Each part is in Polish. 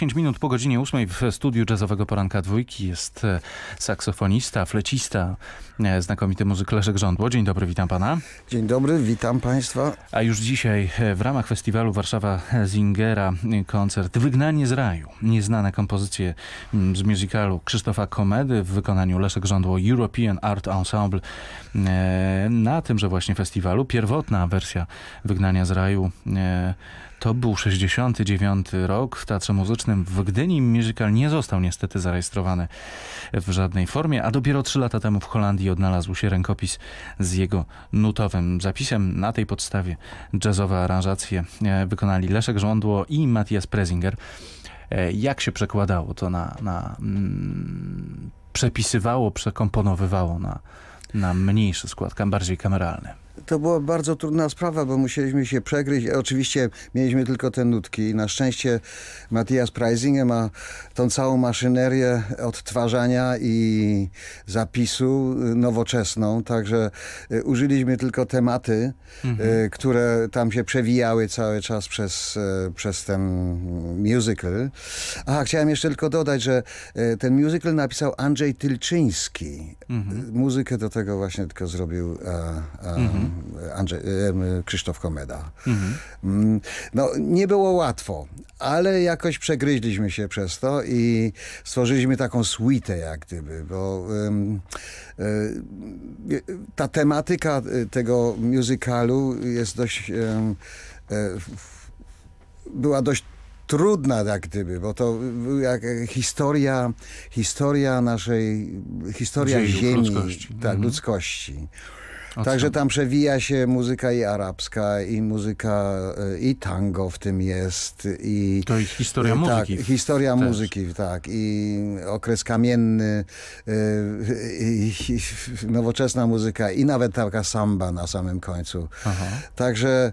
5 minut po godzinie 8 w studiu jazzowego poranka dwójki jest e, saksofonista, flecista, e, znakomity muzyk Leszek Rządło. Dzień dobry, witam pana. Dzień dobry, witam państwa. A już dzisiaj e, w ramach festiwalu Warszawa Zingera koncert Wygnanie z raju. Nieznane kompozycje z musicalu Krzysztofa Komedy w wykonaniu Leszek Rządło European Art Ensemble. Na tymże właśnie festiwalu pierwotna wersja Wygnania z raju to był 69 rok. W Teatrze Muzycznym w Gdyni musical nie został niestety zarejestrowany w żadnej formie, a dopiero 3 lata temu w Holandii odnalazł się rękopis z jego nutowym zapisem. Na tej podstawie jazzowe aranżacje e, wykonali Leszek Żądło i Matthias Prezinger. E, jak się przekładało to na... na mm, przepisywało, przekomponowywało na, na mniejszy skład, bardziej kameralny? To była bardzo trudna sprawa, bo musieliśmy się przegryźć. E, oczywiście mieliśmy tylko te nutki i na szczęście Matthias Preisinger ma tą całą maszynerię odtwarzania i zapisu y, nowoczesną, także y, użyliśmy tylko tematy, y, mhm. które tam się przewijały cały czas przez, przez ten musical. Ach, chciałem jeszcze tylko dodać, że ten musical napisał Andrzej Tylczyński. Mhm. Muzykę do tego właśnie tylko zrobił a, a mhm. Mhm. Andrzej, Krzysztof Komeda. Mhm. Mm, no, nie było łatwo, ale jakoś przegryźliśmy się przez to i stworzyliśmy taką suite jak gdyby, bo um, ta tematyka e, tego musicalu jest dość... Um, była dość trudna jak gdyby, bo to jak historia, historia naszej, historia ziemi, ziemi tak, mhm. ludzkości. Także tam przewija się muzyka i arabska, i muzyka, e, i tango w tym jest. I, to jest historia e, tak, muzyki. Historia też. muzyki, tak. I okres kamienny, e, i, i nowoczesna muzyka i nawet taka samba na samym końcu. Aha. Także...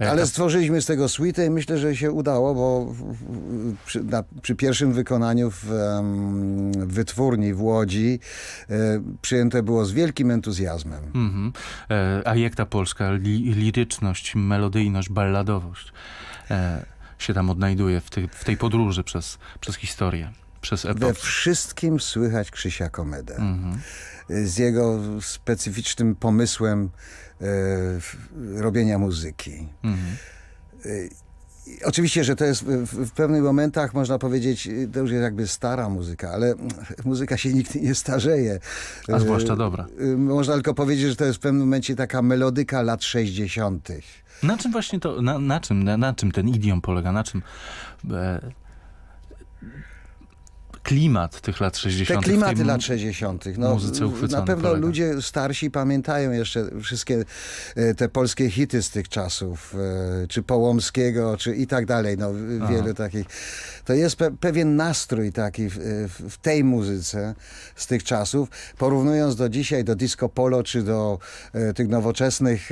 E, e, ale stworzyliśmy z tego suite i myślę, że się udało, bo przy, na, przy pierwszym wykonaniu w, wytwórni w Łodzi e, przyjęte było z wielkim entuzjazmem. Mm -hmm. A jak ta polska li liryczność, melodyjność, balladowość się tam odnajduje w, ty, w tej podróży przez, przez historię? przez We wszystkim słychać Krzysia Komedę. Z jego specyficznym pomysłem e, robienia muzyki. E, oczywiście, że to jest w, w pewnych momentach, można powiedzieć, e, to już jest jakby stara muzyka, ale muzyka się nigdy nie starzeje. A zwłaszcza e, dobra. E, można tylko powiedzieć, że to jest w pewnym momencie taka melodyka lat 60. Na czym właśnie to, na, na czym, na, na, czym ten idiom polega? Na czym e, klimat tych lat 60. Te klimaty lat 60. No, Na pewno polega. ludzie starsi pamiętają jeszcze wszystkie e, te polskie hity z tych czasów, e, czy Połomskiego, czy i tak dalej, no wielu takich. To jest pe pewien nastrój taki e, w, w, tej muzyce z tych czasów, porównując do dzisiaj, do disco polo, czy do tych nowoczesnych...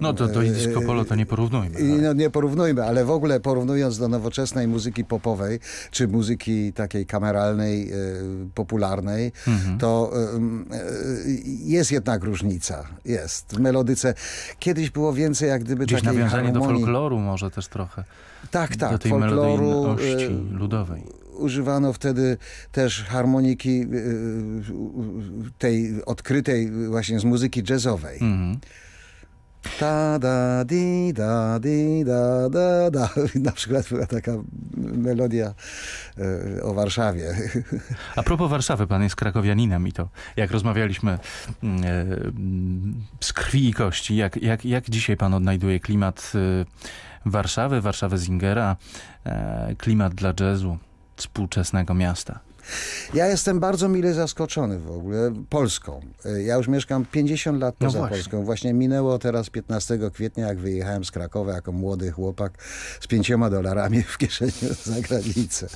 No to do disco polo to nie porównujmy. Tak. No nie porównujmy, ale w ogóle porównując do nowoczesnej muzyki popowej, czy muzyki takiej kameralnej, E, popularnej, mhm. to e, e, jest jednak różnica. Jest. W melodyce kiedyś było więcej jak gdyby Gdzieś takiej nawiązanie harmonii. do folkloru może też trochę. Tak, tak. Do tej folkloru ludowej używano wtedy też harmoniki tej odkrytej właśnie z muzyki jazzowej. Mhm. Ta da di da di da da da. Na przykład była taka melodia e, o Warszawie. A propos Warszawy, pan jest krakowianinem i to jak rozmawialiśmy mm, e, z krwi i kości, jak, jak, jak dzisiaj pan odnajduje klimat e, Warszawy, Warszawy Zingera, klimat dla jazzu współczesnego miasta? Ja jestem bardzo mile zaskoczony w ogóle Polską. E, ja już mieszkam 50 lat no poza no właśnie. Polską. Właśnie minęło teraz 15 kwietnia, jak wyjechałem z Krakowa jako młody chłopak z pięcioma dolarami w kieszeni za granicę.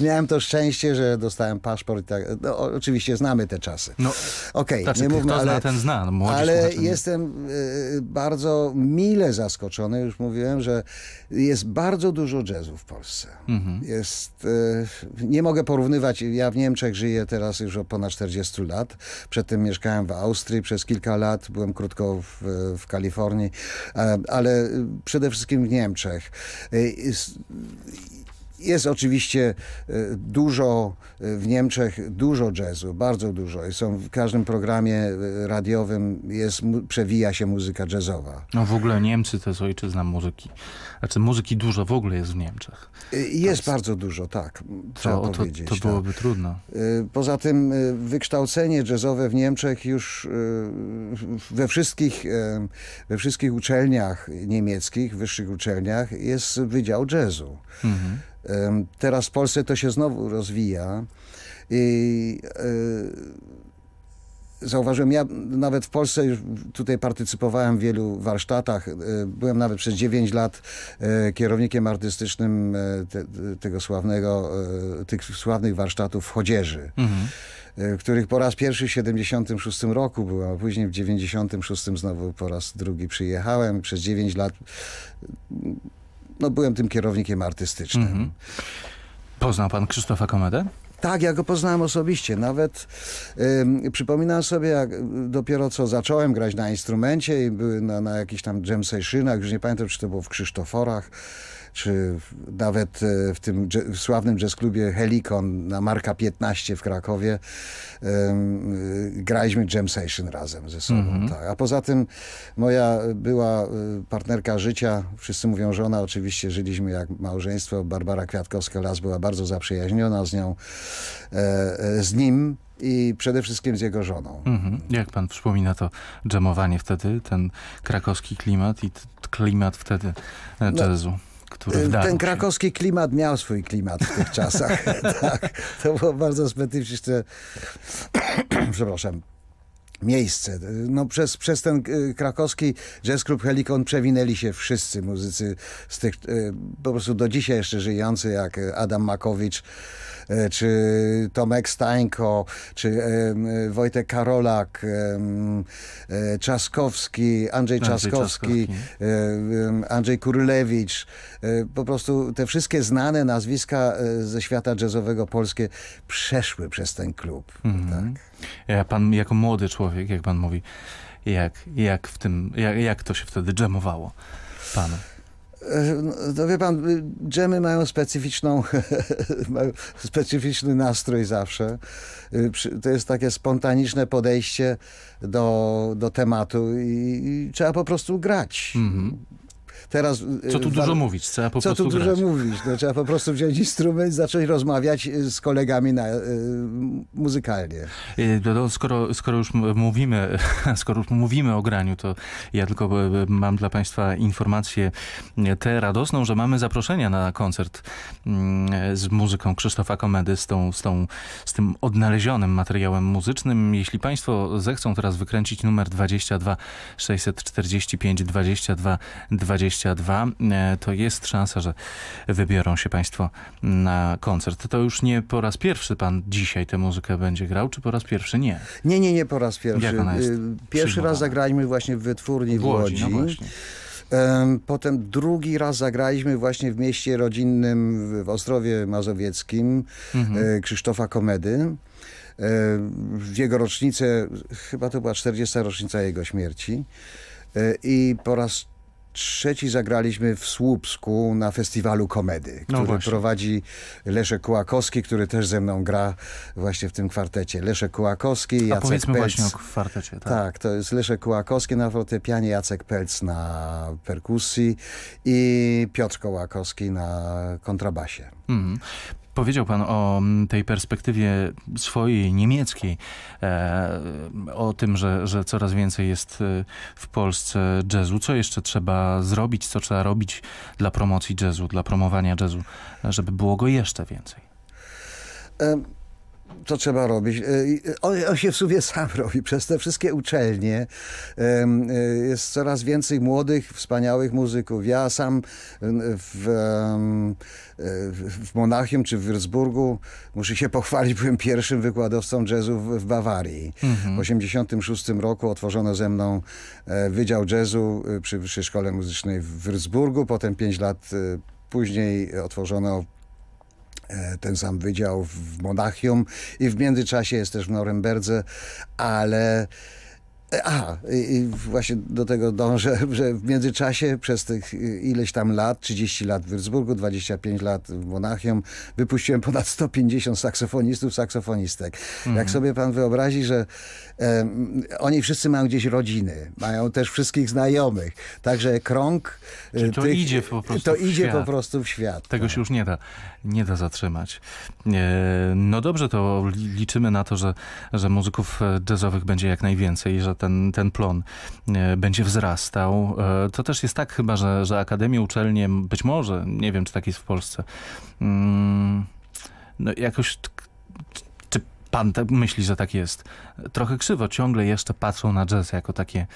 Miałem to szczęście, że dostałem paszport. Tak, no, oczywiście znamy te czasy. No, Okej, okay, nie mówmy, ale, ten zna. No, Młodzież ale jestem e, bardzo mile zaskoczony, już mówiłem, że jest bardzo dużo jazzu w Polsce. Mhm. Jest, e, nie mogę porównywać ja w Niemczech żyję teraz już od ponad 40 lat. Przedtem mieszkałem w Austrii przez kilka lat, byłem krótko w, w Kalifornii, e, ale przede wszystkim w Niemczech. E, jest oczywiście e, dużo e, w Niemczech, dużo jazzu, bardzo dużo. Są w każdym programie e, radiowym jest, przewija się muzyka jazzowa. No w ogóle Niemcy to jest ojczyzna muzyki. Znaczy muzyki dużo w ogóle jest w Niemczech. Jest bardzo dużo, tak. Trzeba to, powiedzieć. To, to tak. byłoby tak. trudno. Poza tym wykształcenie jazzowe w Niemczech już we wszystkich, we wszystkich uczelniach niemieckich, wyższych uczelniach jest Wydział Jazzu. Mhm. Teraz w Polsce to się znowu rozwija. I e, zauważyłem, ja nawet w Polsce już tutaj partycypowałem w wielu warsztatach. E, byłem nawet przez 9 lat e, kierownikiem artystycznym te, tego sławnego, tych sławnych warsztatów w Chodzieży. Mhm których po raz pierwszy w 76 roku byłem, a później w 96 znowu po raz drugi przyjechałem. Przez 9 lat no, byłem tym kierownikiem artystycznym. Mhm. Poznał pan Krzysztofa Komedę? Tak, ja go poznałem osobiście. Nawet yy, przypominam sobie, jak y, dopiero co zacząłem grać na instrumencie i były na, na jakichś tam jam sessionach, już nie pamiętam, czy to było w Krzysztoforach, czy nawet e, w tym w sławnym jazz klubie Helikon na Marka 15 w Krakowie e, graliśmy jam session razem ze sobą. Mhm. tak. A poza tym moja była e, partnerka życia, wszyscy mówią żona, oczywiście żyliśmy jak małżeństwo, Barbara Kwiatkowska-Las była bardzo zaprzyjaźniona z nią, z nim i przede wszystkim z jego żoną. Mhm. Jak pan wspomina to dżemowanie wtedy, ten krakowski klimat i klimat wtedy no, jazzu? No, który wdarł y, Ten krakowski się. klimat miał swój klimat w tych czasach. tak, to było bardzo specyficzne. Przepraszam miejsce. No przez, przez ten e, krakowski jazz klub Helikon przewinęli się wszyscy muzycy z tych, e, po prostu do dzisiaj jeszcze żyjący, jak Adam Makowicz, e, czy Tomek Stańko, czy Wojtek Karolak, Czaskowski, Andrzej Czaskowski, Andrzej Kurlewicz. Po prostu te wszystkie znane nazwiska ze świata jazzowego polskie przeszły przez ten klub. Mhm. Tak? Pan jako młody człowiek, jak pan mówi, jak, jak, w tym, jak, jak to się wtedy dżemowało panu? E, no wie pan, dżemy mają specyficzną, mają specyficzny nastrój zawsze. E, to jest takie spontaniczne podejście do, do tematu i, i trzeba po prostu grać. Mm -hmm. Teraz, y, co tu y, dużo mówić, trzeba po co prostu Co tu grać. dużo mówić, no, trzeba po prostu wziąć instrument, zacząć rozmawiać y, z kolegami na, muzykalnie. No, no, skoro, skoro już mówimy, skoro już mówimy o graniu, to ja tylko mam dla Państwa informację tę radosną, że mamy zaproszenia na koncert mm, z muzyką Krzysztofa Komedy, z, tą, z, tą, z tym odnalezionym materiałem muzycznym. Jeśli Państwo zechcą teraz wykręcić numer 22 645 22 20 22, e, to jest szansa, że wybiorą się Państwo na koncert. To już nie po raz pierwszy Pan dzisiaj tę muzykę będzie grał, czy po raz pierwszy nie? Nie, nie, nie po raz pierwszy. Jak ona jest y, Pierwszy raz zagraliśmy właśnie w wytwórni w Łodzi. W Łodzi. No Potem drugi raz zagraliśmy właśnie w mieście rodzinnym w Ostrowie Mazowieckim mhm. E, Krzysztofa Komedy. E, w jego rocznicę, chyba to była 40. rocznica jego śmierci. I po raz trzeci zagraliśmy w Słupsku na festiwalu komedy, no który no prowadzi Leszek Kułakowski, który też ze mną gra właśnie w tym kwartecie. Leszek Kołakowski, Jacek Pelc. A powiedzmy Pelc. właśnie o kwartecie. Tak? tak, to jest Leszek Kułakowski na fortepianie, Jacek Pelc na perkusji i Piotr Kołakowski na kontrabasie. Mhm. Powiedział pan o mm, tej perspektywie swojej, niemieckiej, e, o tym, że, że coraz więcej jest e, w Polsce jazzu. Co jeszcze trzeba zrobić, co trzeba robić dla promocji jazzu, dla promowania jazzu, żeby było go jeszcze więcej? E, co trzeba robić? E, e, on, on, się w sumie sam robi. Przez te wszystkie uczelnie e, jest coraz więcej młodych, wspaniałych muzyków. Ja sam w, w Monachium czy w Würzburgu, muszę się pochwalić, byłem pierwszym wykładowcą jazzu w, w Bawarii. Mhm. W 1986 roku otworzono ze mną Wydział Jazzu przy Wyższej Szkole Muzycznej w Würzburgu. Potem pięć lat Później otworzono E, ten sam wydział w Monachium i w międzyczasie jest też w Norymberdze, ale Aha, właśnie do tego dążę, że w międzyczasie przez tych y, ileś tam lat, 30 lat w Würzburgu, 25 lat w Monachium, wypuściłem ponad 150 saksofonistów, saksofonistek. Mhm. Jak sobie pan wyobrazi, że um, oni wszyscy mają gdzieś rodziny, mają też wszystkich znajomych, także krąg... Y, to tych, idzie po prostu To idzie świat. po prostu w świat. Tego tak. się już nie da, nie da zatrzymać. E, no dobrze, to liczymy na to, że, że muzyków e, jazzowych będzie jak najwięcej, że ten, ten plon e, będzie wzrastał. E, to też jest tak chyba, że, że akademie, uczelnie, być może, nie wiem czy tak jest w Polsce, mm, no jakoś Pan te, myśli, że tak jest. Trochę krzywo ciągle jeszcze patrzą na jazz jako takie...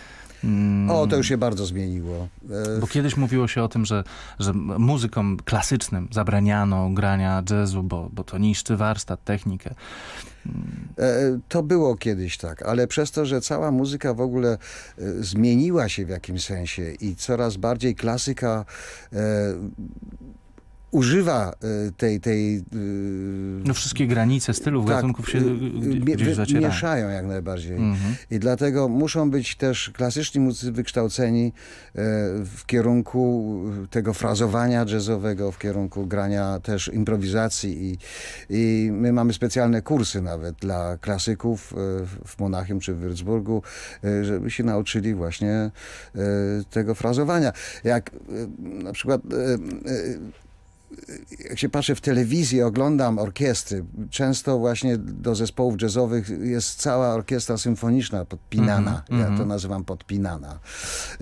Mm, o, to już się bardzo zmieniło. E, bo kiedyś mówiło się o tym, że, że muzykom klasycznym zabraniano grania jazzu, bo, bo to niszczy warsztat, technikę. E, to było kiedyś tak, ale przez to, że cała muzyka w ogóle e, zmieniła się w jakimś sensie i coraz bardziej klasyka używa e, tej... tej e, no wszystkie granice stylów, tak, gatunków się e, gdzieś mi, zacierają. Mieszają jak najbardziej. Mhm. I dlatego muszą być też klasyczni muzycy wykształceni w kierunku tego frazowania jazzowego, w kierunku grania też improwizacji i, i my mamy specjalne kursy nawet dla klasyków w Monachium czy w Würzburgu, żeby się nauczyli właśnie tego frazowania. Jak na przykład jak się patrzę w telewizję, oglądam orkiestry, często właśnie do zespołów jazzowych jest cała orkiestra symfoniczna podpinana. Mm -hmm. Ja to mhm. nazywam podpinana.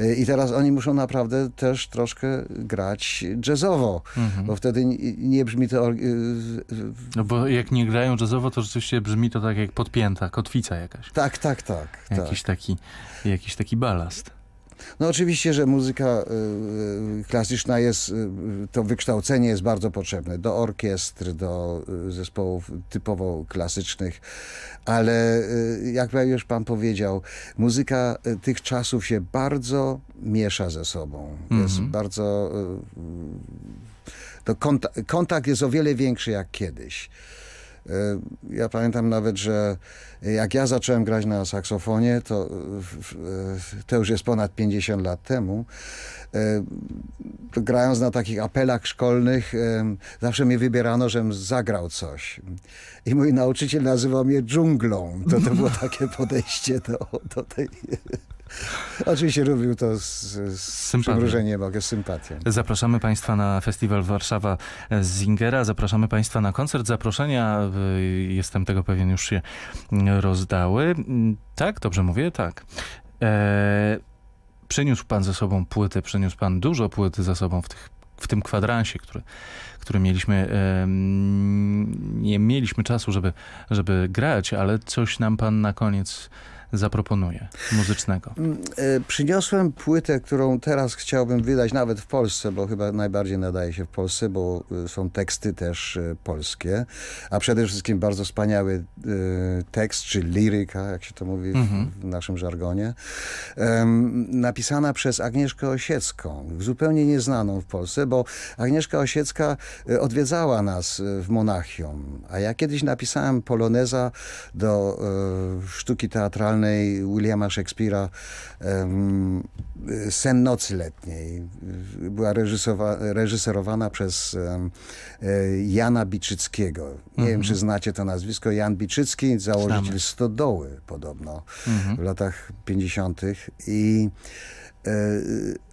Y, I teraz oni muszą naprawdę też troszkę grać jazzowo, mm -hmm. bo wtedy nie brzmi to... Y, no bo jak nie grają jazzowo, to rzeczywiście brzmi to tak jak podpięta, kotwica jakaś. Tak, tak, tak. Jakiś, tak. Taki, jakiś taki balast. No oczywiście, że muzyka y, y, klasyczna jest, y, to wykształcenie jest bardzo potrzebne do orkiestr, do zespołów typowo klasycznych, ale jak już pan powiedział, muzyka tych czasów się bardzo miesza ze sobą. Jest mhm. bardzo... To kontakt jest o wiele większy jak kiedyś. E, ja pamiętam nawet, że jak ja zacząłem grać na saksofonie, to, e, e, to już jest ponad 50 lat temu, grając na takich apelach szkolnych, zawsze mnie wybierano, żebym zagrał coś. I mój nauczyciel nazywał mnie dżunglą. To, to było takie podejście do, do tej... Oczywiście robił to z, z, z przymrużeniem z sympatią. Zapraszamy Państwa na festiwal Warszawa Zingera. Zapraszamy Państwa na koncert. Zaproszenia, y, jestem tego pewien, już się rozdały. Mm, tak, dobrze mówię? Tak. Eee, przyniósł Pan ze sobą płyty, przyniósł Pan dużo płyty za sobą w tych w tym kwadransie, który, który mieliśmy, e, mm, nie mieliśmy czasu, żeby, żeby grać, ale coś nam pan na koniec zaproponuje muzycznego? Mm, e, przyniosłem płytę, którą teraz chciałbym wydać nawet w Polsce, bo chyba najbardziej nadaje się w Polsce, bo e, są teksty też e, polskie, a przede wszystkim bardzo wspaniały tekst, czy liryka, jak się to mówi mhm. w, naszym żargonie, napisana przez Agnieszkę Osiecką, zupełnie nieznaną w Polsce, bo Agnieszka Osiecka odwiedzała nas w Monachium, a ja kiedyś napisałem poloneza do sztuki teatralnej Williama Shakespeare'a Sen nocy letniej. Była reżyserowana przez e, Jana Biczyckiego. Nie wiem, czy mhm. znacie to nazwisko. Jan Biczycki, założyciel Znamy. Stodoły podobno w mhm. latach 50. I e,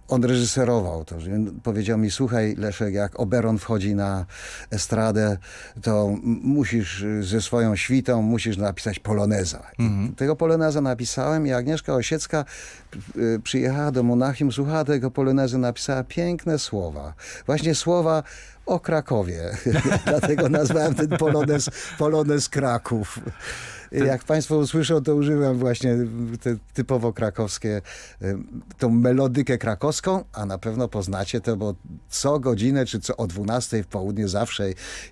on reżyserował to. Że powiedział mi, słuchaj Leszek, jak Oberon wchodzi na estradę, to musisz ze swoją świtą, musisz napisać poloneza. Mm -hmm. Tego poloneza napisałem i Agnieszka Osiecka e, przyjechała do Monachium, słuchała tego polonezy, napisała piękne słowa. Właśnie słowa o Krakowie. Dlatego nazwałem ten polonez, polonez Kraków. Jak państwo usłyszą, to używam właśnie te typowo krakowskie, y, tą melodykę krakowską, a na pewno poznacie to, bo co godzinę, czy co o 12 w południe zawsze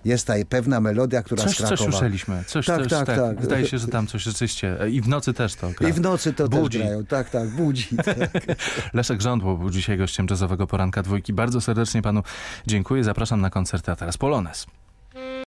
jest ta pewna melodia, która coś, z Krakowa. Coś słyszeliśmy. Coś, tak, coś, tak, tak, tak. Wydaje się, że tam coś rzeczywiście. I w nocy też to gra. I w nocy to budzi. też grają. Tak, tak, budzi. Tak. Leszek Rządło był dzisiaj gościem jazzowego poranka dwójki. Bardzo serdecznie panu dziękuję. Zapraszam na koncerty, a teraz Polones.